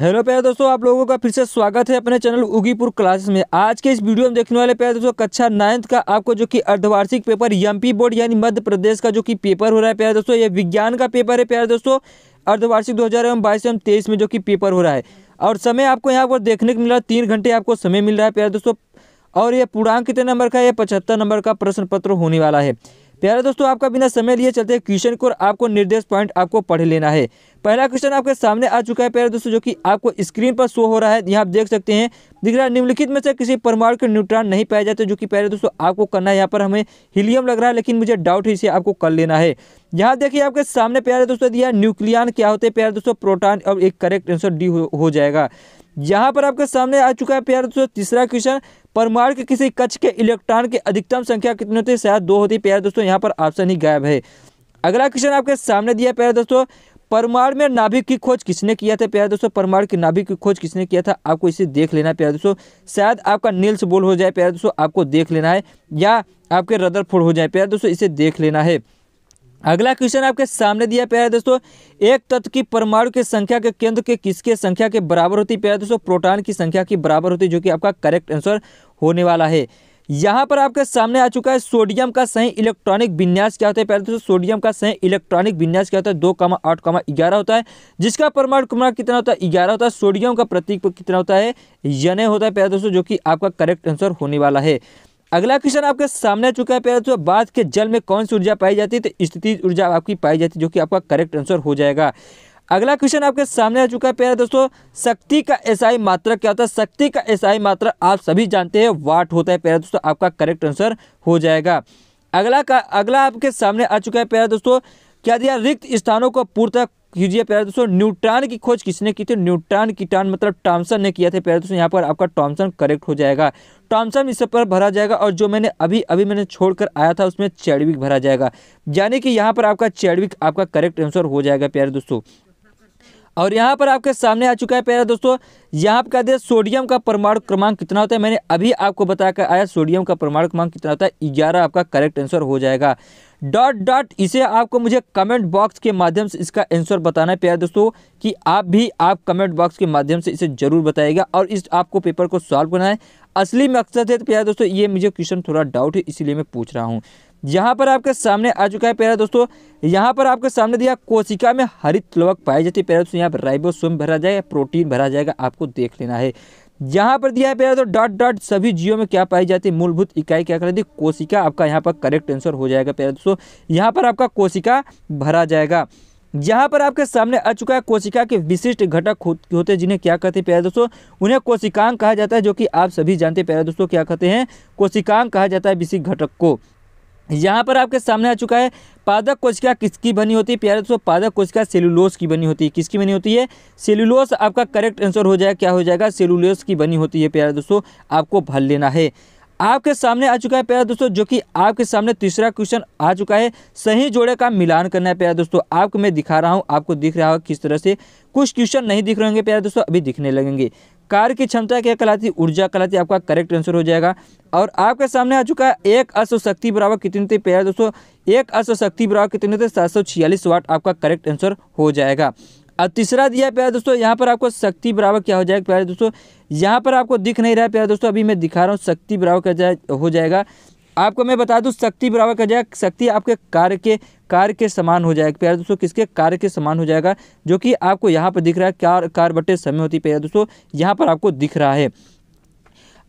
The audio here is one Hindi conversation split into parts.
हेलो प्यारे दोस्तों आप लोगों का फिर से स्वागत है अपने चैनल उगीपुर क्लासेस में आज के इस वीडियो में देखने वाले प्यारे दोस्तों कक्षा नाइन्थ का आपको जो कि अर्धवार्षिक पेपर एमपी बोर्ड यानी मध्य प्रदेश का जो कि पेपर हो रहा है प्यारे दोस्तों ये विज्ञान का पेपर है प्यारे दोस्तों अर्धवार्षिक दो हज़ार एवं बाईस एवं तेईस में जो कि पेपर हो रहा है और समय आपको यहाँ पर देखने को मिल रहा है तीन घंटे आपको समय मिल रहा है प्यारे दोस्तों और ये पूर्णांक कितने नंबर का है ये पचहत्तर नंबर का प्रश्न पत्र होने वाला है प्यारे दोस्तों आपका बिना समय लिए चलते क्वेश्चन को आपको निर्देश पॉइंट आपको पढ़ लेना है पहला क्वेश्चन आपके सामने आ चुका है प्यारे दोस्तों जो कि आपको स्क्रीन पर शो हो रहा है यहाँ आप देख सकते हैं दिख रहा है निम्नलिखित में से किसी परमाणु के न्यूट्रॉन नहीं पाए जाते जो कि प्यारे दोस्तों आपको करना है यहाँ पर हमें हीलियम लग रहा है लेकिन मुझे डाउट है इसे आपको कर लेना है यहाँ देखिए आपके सामने प्यारे दोस्तों दिया न्यूक्लियन क्या होते हैं प्यारे दोस्तों प्रोटॉन और एक करेक्ट आंसर डी हो जाएगा यहाँ पर आपके सामने आ चुका है प्यार दोस्तों तीसरा क्वेश्चन परमाणु के किसी कक्ष के इलेक्ट्रॉन की अधिकतम संख्या कितनी होती है शायद दो होती है प्यार दोस्तों यहाँ पर ऑप्शन ही गायब है अगला क्वेश्चन आपके सामने दिया प्यारे दोस्तों परमाणु में नाभिक की खोज किसने किया था प्यारे दोस्तों परमाणु की नाभिक की खोज किसने किया था आपको इसे देख लेना है प्यारे दोस्तों शायद आपका नील्स बोल हो जाए प्यारे दोस्तों आपको देख लेना है या आपके रदर फोड़ हो जाए प्यारे दोस्तों इसे देख लेना है अगला क्वेश्चन आपके सामने दिया प्यारे दोस्तों एक तत्व की परमाणु के संख्या के केंद्र के किसके संख्या के बराबर होती प्यारे दोस्तों प्रोटॉन की संख्या की बराबर होती जो कि आपका करेक्ट आंसर होने वाला है यहाँ पर आपके सामने आ चुका है सोडियम का सही इलेक्ट्रॉनिक विन्यास क्या होता है पहले दोस्तों सोडियम का सही इलेक्ट्रॉनिक विन्यास क्या होता है दो कमा आठ कामा ग्यारह होता है जिसका परमाणु क्रमांक कितना होता है ग्यारह होता है सोडियम का प्रतीक कितना होता है यने होता है पहले दोस्तों जो कि आपका करेक्ट आंसर होने वाला है अगला क्वेश्चन आपके सामने आ चुका है प्यारे दोस्तों बात के जल में कौन सी ऊर्जा पाई जाती है तो स्थिति ऊर्जा आपकी पाई जाती है जो कि आपका करेक्ट आंसर हो जाएगा अगला क्वेश्चन आपके सामने आ चुका है प्यारे दोस्तों शक्ति का एसआई मात्रा क्या होता है शक्ति का एसआई मात्रा आप सभी जानते हैं वाट होता है प्यारे दोस्तों आपका करेक्ट आंसर हो जाएगा अगला का अगला आपके सामने आ चुका है प्यारे दोस्तों क्या दिया रिक्त स्थानों को पूर्णतः कीजिए प्यारे दोस्तों न्यूट्रॉन की खोज किसने की थी न्यूट्रॉन की टॉन मतलब टॉमसन ने किया था प्यारे दोस्तों यहाँ पर आपका टॉमसन करेक्ट हो जाएगा टॉमसन इस पर भरा जाएगा और जो मैंने अभी अभी मैंने छोड़कर आया था उसमें चैडविक भरा जाएगा यानी कि यहाँ पर आपका चैडविक आपका करेक्ट आंसर हो जाएगा प्यारे दोस्तों और यहाँ पर आपके सामने आ चुका है प्यारा दोस्तों यहाँ आपका दे सोडियम का परमाणु क्रमांक कितना होता है मैंने अभी आपको बता कर आया सोडियम का परमाणु क्रमांक कितना होता है ग्यारह आपका करेक्ट आंसर हो जाएगा डॉट डॉट इसे आपको मुझे कमेंट बॉक्स के माध्यम से इसका आंसर बताना है प्यारे दोस्तों कि आप भी आप कमेंट बॉक्स के माध्यम से इसे जरूर बताएगा और इस आपको पेपर को सॉल्व करना है असली मकसद है तो प्यारे दोस्तों ये मुझे क्वेश्चन थोड़ा डाउट है इसीलिए मैं पूछ रहा हूँ यहाँ पर आपके सामने आ चुका है प्यारा दोस्तों यहाँ पर आपके सामने दिया कोशिका में हरित लवक पाई जाती है प्यारा दोस्तों यहाँ पर राइबोसोम भरा जाएगा प्रोटीन भरा जाएगा आपको देख लेना है यहाँ पर दिया है प्यारा दोस्तों डॉट डॉट सभी जीवों में क्या पाई जाती है मूलभूत इकाई क्या करती है कोशिका आपका यहाँ पर करेक्ट आंसर हो जाएगा प्यारा दोस्तों यहाँ पर आपका कोशिका भरा जाएगा यहाँ पर आपके सामने आ चुका है कोशिका के विशिष्ट घटक होते हैं जिन्हें क्या कहते हैं प्यारे दोस्तों उन्हें कोशिकांग कहा जाता है जो कि आप सभी जानते हैं प्यारे दोस्तों क्या कहते हैं कोशिकांग कहा जाता है विशिष्ट घटक को यहाँ पर आपके सामने आ चुका है पादक कोशिका किसकी बनी होती है प्यारे दोस्तों पादक कोशिका सेलुलोस की बनी होती है किसकी बनी होती है सेलुलोस आपका करेक्ट आंसर हो जाएगा क्या हो जाएगा सेलुलोस की बनी होती है प्यारे दोस्तों आपको भर लेना है आपके सामने आ चुका है प्यारा दोस्तों जो कि आपके सामने तीसरा क्वेश्चन आ चुका है सही जोड़े का मिलान करना है प्यारा दोस्तों आपको मैं दिखा रहा हूं आपको दिख रहा हो किस तरह से कुछ क्वेश्चन नहीं दिख रहे होंगे प्यारा दोस्तों अभी दिखने लगेंगे कार की क्षमता क्या कहलाती है ऊर्जा कहलाती है आपका करेक्ट आंसर हो जाएगा और आपके सामने आ चुका है एक अश्व शक्ति बराबर कितनी थी प्यारा दोस्तों एक अश्व शक्ति बराबर कितने थे सात सौ छियालीस वाट आपका करेक्ट आंसर हो जाएगा और तीसरा दिया प्यारे दोस्तों यहाँ पर आपको शक्ति बराबर क्या हो जाएगा प्यारे दोस्तों यहाँ पर आपको दिख नहीं रहा है प्यारे दोस्तों अभी मैं दिखा रहा हूँ शक्ति बराबर जाए हो जाएगा आपको मैं बता दूँ शक्ति बराबर कर जाएगा शक्ति आपके कार्य के कार्य के समान हो जाएगा प्यारे दोस्तों किसके कार्य के समान हो जाएगा जो कि आपको यहाँ पर दिख रहा है कार कार बटे समय होती है प्यारे दोस्तों यहाँ पर आपको दिख रहा है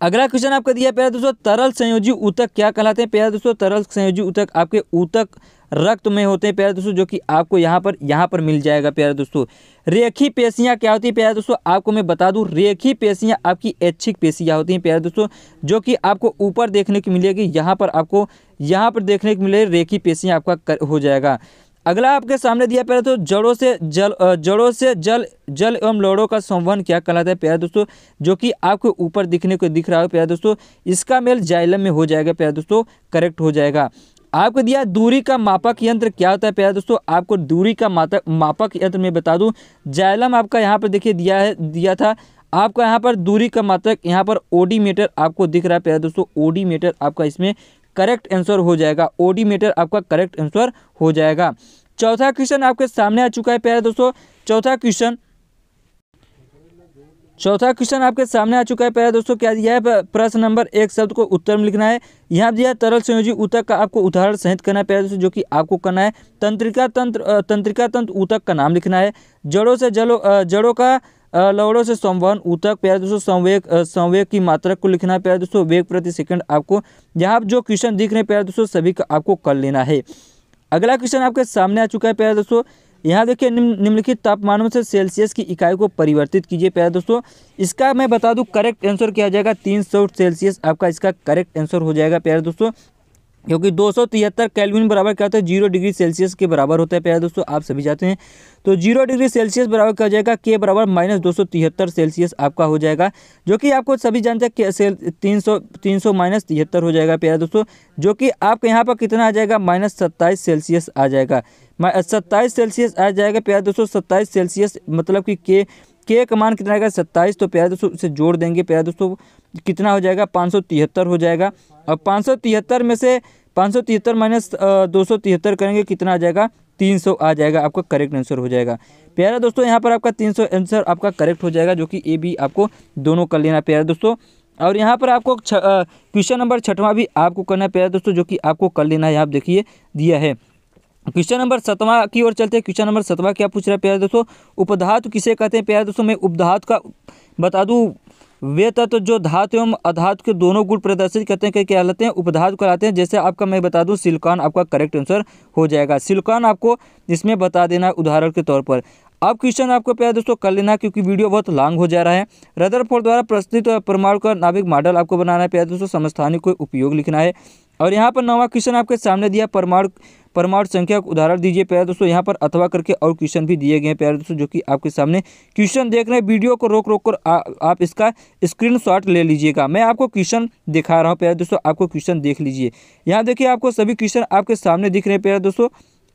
अगला क्वेश्चन आपका दिया प्यारा दोस्तों तरल संयोजी ऊतक क्या कहलाते हैं प्यारा दोस्तों तरल संयोजी ऊतक आपके ऊतक रक्त में होते हैं प्यारे दोस्तों जो कि आपको यहाँ पर यहाँ पर मिल जाएगा प्यारा दोस्तों रेखी पेशियाँ क्या होती है प्यारे दोस्तों आपको मैं बता दूँ रेखी पेशियाँ आपकी ऐच्छिक पेशियाँ होती हैं प्यारे दोस्तों जो कि आपको ऊपर देखने की मिलेगी यहाँ पर आपको यहाँ पर देखने को मिलेगी रेखी पेशियाँ आपका हो जाएगा अगला आपके सामने दिया प्यारे दोस्तों जड़ों से जल जड़ों से जल जल एवं लोड़ों का संवहन क्या कहलाता है प्यारे दोस्तों जो कि आपके ऊपर दिखने को दिख रहा हो प्यारे दोस्तों इसका मेल जाइलम में हो जाएगा प्यारे दोस्तों करेक्ट हो जाएगा आपको दिया दूरी का मापक यंत्र क्या होता है प्यारा दोस्तों आपको दूरी का मातक मापक यंत्र में बता दूँ जाइलम आपका यहाँ पर देखिए दिया है दिया था आपका यहाँ पर दूरी का मात्रक यहाँ पर ओडी मीटर आपको दिख रहा है प्यारा दोस्तों ओडी मीटर आपका इसमें करेक्ट आंसर हो जाएगा ओडीमीटर आपका करेक्ट आंसर हो जाएगा चौथा क्वेश्चन आपके सामने आ चुका है प्यारे दोस्तों चौथा क्वेश्चन चौथा क्वेश्चन आपके सामने आ चुका है पहले दोस्तों क्या दिया है प्रश्न नंबर एक शब्द को उत्तर में लिखना है यहाँ दिया है तरल संयोजी ऊतक का आपको उदाहरण सहित करना है पहले दोस्तों जो कि आपको करना है तंत्रिका तंत्र तंत्रिका तंत्र ऊतक का नाम लिखना है जड़ों से जलो जड़ों का लवड़ो से संवहन ऊतक प्यारे दोस्तों संवेग संवेग की मात्रक को लिखना है प्यारे दोस्तों वेग प्रति सेकंड आपको यहाँ जो क्वेश्चन दिख रहे हैं प्यारे दोस्तों सभी का आपको कर लेना है अगला क्वेश्चन आपके सामने आ चुका है प्यारे दोस्तों यहाँ देखिए निम्न निम्नलिखित तापमानों से सेल्सियस की इकाई को परिवर्तित कीजिए प्यारे दोस्तों इसका मैं बता दूँ करेक्ट आंसर क्या हो जाएगा तीन सौ सेल्सियस आपका इसका करेक्ट आंसर हो जाएगा प्यारे दोस्तों क्योंकि दो सौ तिहत्तर कैलविन बराबर क्या होता है जीरो डिग्री सेल्सियस के बराबर होता है प्यारे दोस्तों आप सभी जाते हैं तो जीरो डिग्री सेल्सियस बराबर क्या हो जाएगा के बराबर माइनस दो सौ तिहत्तर सेल्सियस आपका हो जाएगा जो कि आपको सभी जानते हैं कि तीन सौ तीन सौ माइनस तिहत्तर हो जाएगा प्यारे दोस्तों जो कि आपके यहाँ पर कितना आ जाएगा माइनस सत्ताईस सेल्सियस आ जाएगा सत्ताईस सेल्सियस आ जाएगा प्यारे दोस्तों सत्ताईस सेल्सियस मतलब कि के के का मान कितना आएगा सत्ताईस तो प्यारे दोस्तों इसे जोड़ देंगे प्यारे दोस्तों कितना हो जाएगा पाँच सौ तिहत्तर हो जाएगा और पाँच सौ तिहत्तर में से पाँच सौ तिहत्तर माइनस दो सौ तिहत्तर करेंगे कितना आ जाएगा तीन सौ आ जाएगा आपका करेक्ट आंसर हो जाएगा प्यारा दोस्तों यहाँ पर आपका तीन सौ आंसर आपका करेक्ट हो जाएगा जो कि ए बी आपको दोनों कर लेना प्यारा दोस्तों और यहाँ पर आपको क्वेश्चन नंबर छठवां भी आपको करना है प्यारा दोस्तों जो कि आपको कर लेना है आप देखिए दिया है क्वेश्चन नंबर सतवा की ओर चलते हैं क्वेश्चन नंबर सतवा क्या पूछ रहा है प्यारे दोस्तों उपधातु किसे कहते हैं प्यारे दोस्तों मैं उपधातु का बता दूँ वे तत्व तो जो धातु एवं अधातु के दोनों गुण प्रदर्शित करते हैं क्या कहलाते हैं उपधातु कहलाते हैं जैसे आपका मैं बता दूं सिलकान आपका करेक्ट आंसर हो जाएगा सिलकान आपको इसमें बता देना उदाहरण के तौर पर अब क्वेश्चन आपको प्यार दोस्तों कर लेना क्योंकि वीडियो बहुत लॉन्ग हो जा रहा है रदरफोर्ड द्वारा प्रस्तुत परमाणु का नाभिक मॉडल आपको बनाना है प्यार दोस्तों समस्थानी को उपयोग लिखना है और यहाँ पर नवा क्वेश्चन आपके सामने दिया परमाणु परमाणु संख्या का उदाहरण दीजिए प्यारे दोस्तों यहाँ पर अथवा करके और क्वेश्चन भी दिए गए हैं प्यारे दोस्तों जो कि आपके सामने क्वेश्चन देख रहे हैं वीडियो को रोक रोक कर आ, आप इसका स्क्रीन शॉट ले लीजिएगा मैं आपको क्वेश्चन दिखा रहा हूँ प्यारे दोस्तों आपको क्वेश्चन देख लीजिए यहाँ देखिए आपको सभी क्वेश्चन आपके सामने दिख रहे हैं प्यारे दोस्तों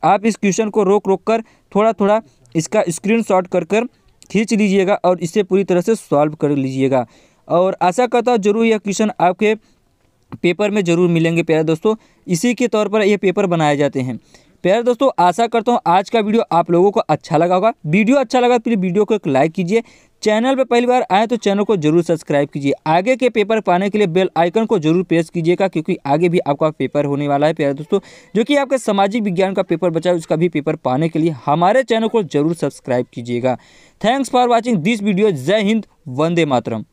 आप इस क्वेश्चन को रोक रोक कर थोड़ा थोड़ा इसका स्क्रीन शॉट कर कर खींच लीजिएगा और इसे पूरी तरह से सॉल्व कर लीजिएगा और आशा करता हूँ जरूर यह क्वेश्चन आपके पेपर में ज़रूर मिलेंगे प्यारे दोस्तों इसी के तौर पर ये पेपर बनाए जाते हैं प्यारे दोस्तों आशा करता हूँ आज का वीडियो आप लोगों को अच्छा लगा होगा वीडियो अच्छा लगा तो प्लीज़ वीडियो को एक लाइक कीजिए चैनल पर पहली बार आए तो चैनल को जरूर सब्सक्राइब कीजिए आगे के पेपर पाने के लिए बेल आइकन को जरूर प्रेस कीजिएगा क्योंकि आगे भी आपका पेपर होने वाला है प्यारे दोस्तों जो कि आपका सामाजिक विज्ञान का पेपर बचा है उसका भी पेपर पाने के लिए हमारे चैनल को जरूर सब्सक्राइब कीजिएगा thanks for watching this video जय हिंद वंदे मातरम